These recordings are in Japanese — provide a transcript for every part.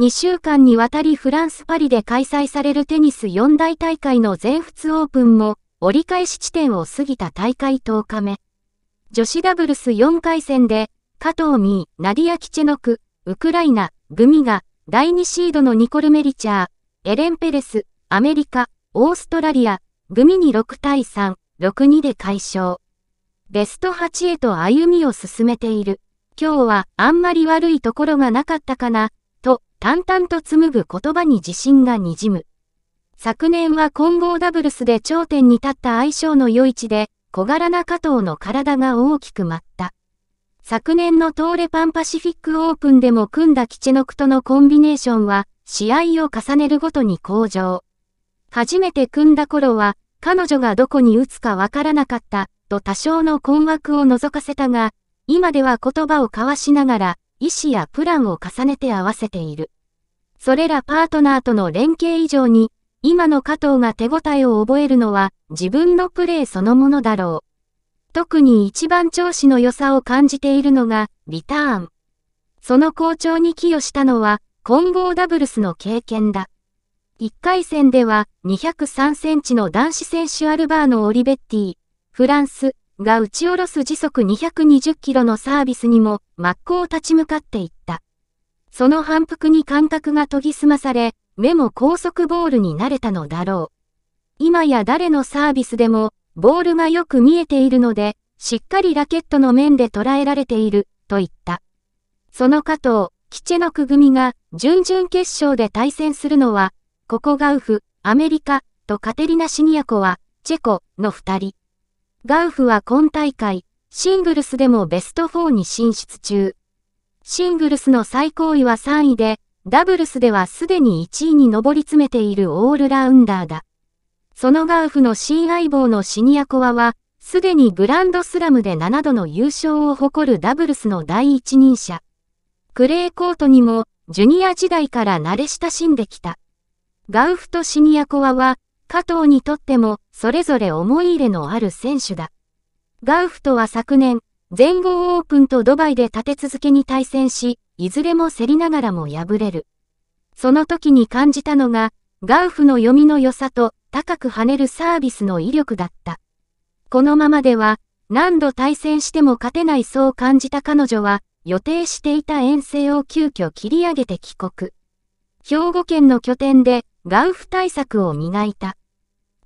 2週間にわたりフランス・パリで開催されるテニス四大大会の全仏オープンも折り返し地点を過ぎた大会10日目。女子ダブルス4回戦で加藤美、ナディア・キチェノク、ウクライナ、グミが第2シードのニコル・メリチャー、エレン・ペレス、アメリカ、オーストラリア、グミに6対3、6-2で解消。ベスト8へと歩みを進めている。今日はあんまり悪いところがなかったかな。淡々と紡ぐ言葉に自信がにじむ。昨年は混合ダブルスで頂点に立った相性の余市で、小柄な加藤の体が大きく舞った。昨年のトーレパンパシフィックオープンでも組んだ基地のクとのコンビネーションは、試合を重ねるごとに向上。初めて組んだ頃は、彼女がどこに打つかわからなかった、と多少の困惑を覗かせたが、今では言葉を交わしながら、意思やプランを重ねて合わせている。それらパートナーとの連携以上に、今の加藤が手応えを覚えるのは自分のプレーそのものだろう。特に一番調子の良さを感じているのがリターン。その好調に寄与したのは混合ダブルスの経験だ。1回戦では203センチの男子選手アルバーノ・オリベッティ、フランス、が打ち下ろす時速220キロのサービスにも真っ向立ち向かっていった。その反復に感覚が研ぎ澄まされ、目も高速ボールになれたのだろう。今や誰のサービスでも、ボールがよく見えているので、しっかりラケットの面で捉えられている、と言った。その加藤、キチェノク組が、準々決勝で対戦するのは、ここガウフ、アメリカ、とカテリナ・シニアコは、チェコの二人。ガウフは今大会、シングルスでもベスト4に進出中。シングルスの最高位は3位で、ダブルスではすでに1位に上り詰めているオールラウンダーだ。そのガウフの新相棒のシニアコアは、すでにグランドスラムで7度の優勝を誇るダブルスの第一人者。クレーコートにも、ジュニア時代から慣れ親しんできた。ガウフとシニアコアは、加藤にとっても、それぞれ思い入れのある選手だ。ガウフとは昨年、全豪オープンとドバイで立て続けに対戦し、いずれも競りながらも敗れる。その時に感じたのが、ガウフの読みの良さと高く跳ねるサービスの威力だった。このままでは、何度対戦しても勝てないそう感じた彼女は、予定していた遠征を急遽切り上げて帰国。兵庫県の拠点で、ガウフ対策を磨いた。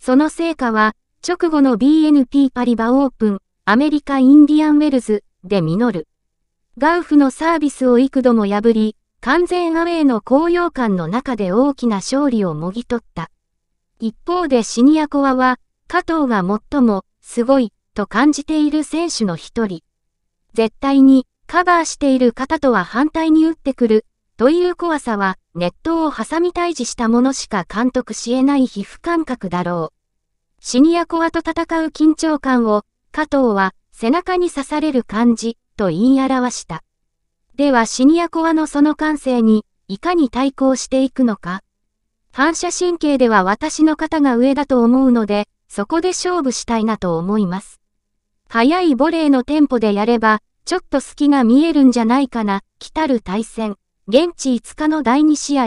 その成果は、直後の BNP パリバオープン、アメリカインディアンウェルズで実る。ガウフのサービスを幾度も破り、完全アウェイの高揚感の中で大きな勝利をもぎ取った。一方でシニアコアは、加藤が最も、すごい、と感じている選手の一人。絶対に、カバーしている方とは反対に打ってくる、という怖さは、ネットを挟み退治した者しか監督し得ない皮膚感覚だろう。シニアコアと戦う緊張感を、加藤は背中に刺される感じ、と言い表した。ではシニアコアのその感性に、いかに対抗していくのか。反射神経では私の方が上だと思うので、そこで勝負したいなと思います。早いボレーのテンポでやれば、ちょっと隙が見えるんじゃないかな、来たる対戦。現地5日の第2試合、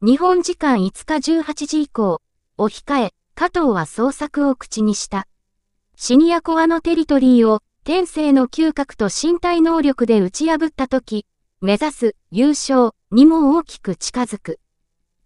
日本時間5日18時以降、を控え、加藤は捜索を口にした。シニアコアのテリトリーを、天性の嗅覚と身体能力で打ち破った時、目指す優勝にも大きく近づく。